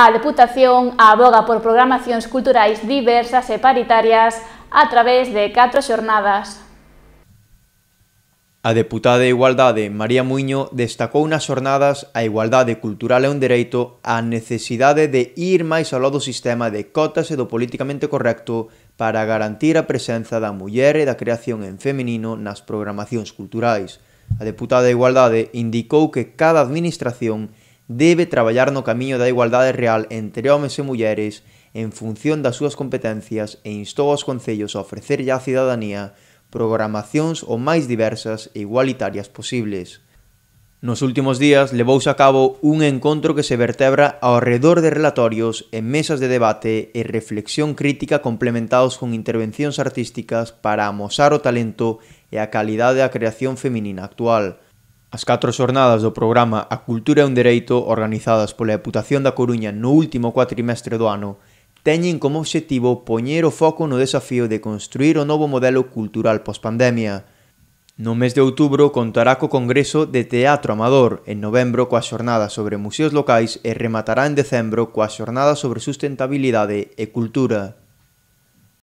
A Deputación aboga por programacións culturais diversas e paritarias a través de catro xornadas. A deputada de Igualdade, María Muiño, destacou nas xornadas a igualdade cultural é un dereito a necesidade de ir máis aló do sistema de cotas e do políticamente correcto para garantir a presenza da muller e da creación en feminino nas programacións culturais. A deputada de Igualdade indicou que cada administración debe traballar no camiño da igualdade real entre homes e mulleres en función das súas competencias e instou aos concellos a ofrecerlle á cidadanía programacións o máis diversas e igualitarias posibles. Nos últimos días levouse a cabo un encontro que se vertebra ao redor de relatorios e mesas de debate e reflexión crítica complementados con intervencións artísticas para amosar o talento e a calidade da creación feminina actual. As catro xornadas do programa A Cultura é un Dereito organizadas pola Deputación da Coruña no último cuatrimestre do ano teñen como obxectivo poñer o foco no desafío de construir o novo modelo cultural pospandemia. No mes de outubro contará co Congreso de Teatro Amador, en novembro coa xornada sobre museos locais e rematará en decembro coa xornada sobre sustentabilidade e cultura.